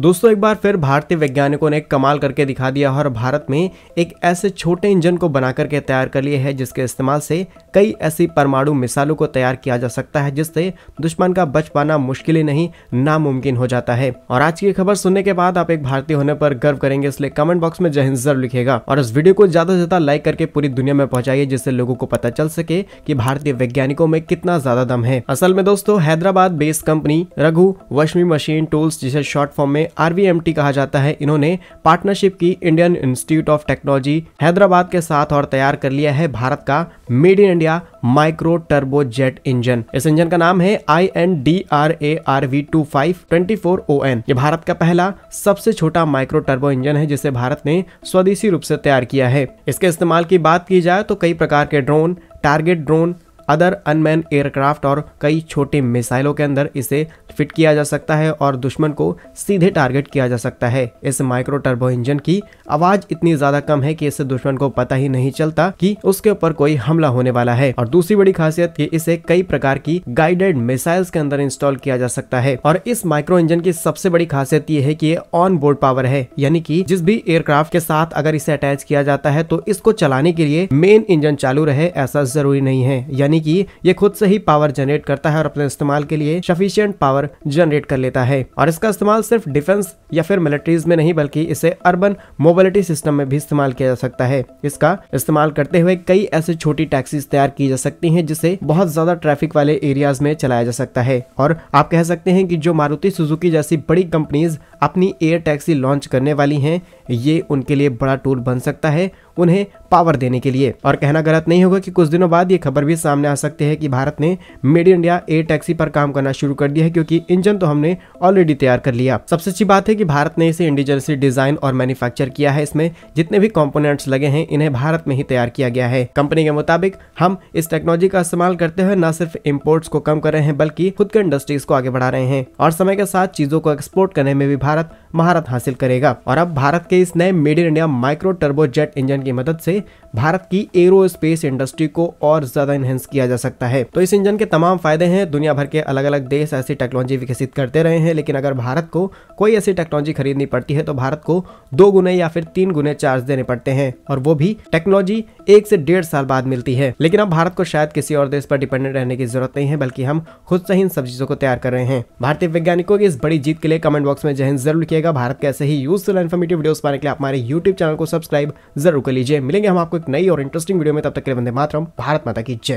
दोस्तों एक बार फिर भारतीय वैज्ञानिकों ने कमाल करके दिखा दिया और भारत में एक ऐसे छोटे इंजन को बना करके तैयार कर लिए है जिसके इस्तेमाल से कई ऐसी परमाणु मिसाइलों को तैयार किया जा सकता है जिससे दुश्मन का बच पाना मुश्किल ही नहीं नामुमकिन हो जाता है और आज की खबर सुनने के बाद आप एक भारतीय होने पर गर्व करेंगे इसलिए कमेंट बॉक्स में जय जरूर लिखेगा और इस वीडियो को ज्यादा से ज्यादा लाइक करके पूरी दुनिया में पहुंचाइए जिससे लोगों को पता चल सके की भारतीय वैज्ञानिकों में कितना ज्यादा दम है असल में दोस्तों हैदराबाद बेस्ड कंपनी रघु वशमी मशीन टूल्स जिसे शॉर्ट फॉर्म में आर कहा जाता है इन्होंने पार्टनरशिप की Indian Institute of Technology Hyderabad के साथ और तैयार कर लिया है भारत का made in India micro turbo jet engine इस इंजन का नाम है I N D R A R V two five twenty four O N ये भारत का पहला सबसे छोटा माइक्रो टर्बो इंजन है जिसे भारत ने स्वदेशी रूप से तैयार किया है इसके इस्तेमाल की बात की जाए तो कई प्रकार के drone target drone other unman aircraft और कई छोटे मिसाइलों के अंदर इसे फिट किया जा सकता है और दुश्मन को सीधे टारगेट किया जा सकता है इस माइक्रो टर्बो इंजन की आवाज इतनी ज्यादा कम है कि इससे दुश्मन को पता ही नहीं चलता कि उसके ऊपर कोई हमला होने वाला है और दूसरी बड़ी खासियत कि इसे कई प्रकार की गाइडेड मिसाइल्स के अंदर इंस्टॉल किया जा सकता है और इस माइक्रो इंजन की सबसे बड़ी खासियत ये है की ये ऑन बोर्ड पावर है यानी की जिस भी एयरक्राफ्ट के साथ अगर इसे अटैच किया जाता है तो इसको चलाने के लिए मेन इंजन चालू रहे ऐसा जरूरी नहीं है यानी यानी कि ये खुद से ही पावर जनरेट करता है और अपने इस्तेमाल के लिए सफिशियंट पावर जनरेट कर लेता है और इसका इस्तेमाल सिर्फ डिफेंस या फिर मिलिट्रीज में नहीं बल्कि इसे अर्बन मोबिलिटी सिस्टम में भी इस्तेमाल किया जा सकता है इसका इस्तेमाल करते हुए कई ऐसे छोटी टैक्सीज तैयार की जा सकती है जिसे बहुत ज्यादा ट्रैफिक वाले एरियाज में चलाया जा सकता है और आप कह सकते हैं कि जो मारुति सुजुकी जैसी बड़ी कंपनीज अपनी एयर टैक्सी लॉन्च करने वाली हैं ये उनके लिए बड़ा टूल बन सकता है उन्हें पावर देने के लिए और कहना गलत नहीं होगा कि कुछ दिनों बाद ये खबर भी सामने आ सकती है कि भारत ने मेड इंडिया एयर टैक्सी पर काम करना शुरू कर दिया है क्योंकि इंजन तो हमने ऑलरेडी तैयार कर लिया सबसे अच्छी बात है कि भारत ने इसे इंडिजनसी डिजाइन और मैन्युफैक्चर किया है इसमें जितने भी कॉम्पोनेंट्स लगे हैं इन्हें भारत में ही तैयार किया गया है कंपनी के मुताबिक हम इस टेक्नोलॉजी का इस्तेमाल करते हुए न सिर्फ इम्पोर्ट्स को कम कर रहे हैं बल्कि खुद के इंडस्ट्रीज को आगे बढ़ा रहे हैं और समय के साथ चीजों को एक्सपोर्ट करने में भी भारत महारत हासिल करेगा और अब भारत के इस नए made in India micro turbo jet engine की मदद से भारत की एरोस्पेस इंडस्ट्री को और ज्यादा इनहेंस किया जा सकता है तो इस इंजन के तमाम फायदे हैं दुनिया भर के अलग अलग देश ऐसी टेक्नोलॉजी विकसित करते रहे हैं लेकिन अगर भारत को कोई ऐसी टेक्नोलॉजी खरीदनी पड़ती है तो भारत को दो गुने या फिर तीन गुने चार्ज देने पड़ते हैं और वो भी टेक्नोलॉजी एक से डेढ़ साल बाद मिलती है लेकिन अब भारत को शायद किसी और देश पर डिपेंडेंट रहने की जरूरत नहीं है बल्कि हम खुद से ही इन सब चीजों को तैयार कर रहे हैं भारतीय वैज्ञानिकों की इस बड़ी जीत के लिए कमेंट बॉक्स में जहन जरूर किएगा भारत के ऐसे ही यूजफुल इन्फॉर्मेटिव वीडियोस पाने के लिए हमारे यूट्यूब चैनल को सब्सक्राइब जरूर कर लीजिए मिलेंगे हम आपको एक नई और इंटरेस्टिंग वीडियो में तब तक के लिए बंदे मातरम भारत माता की जय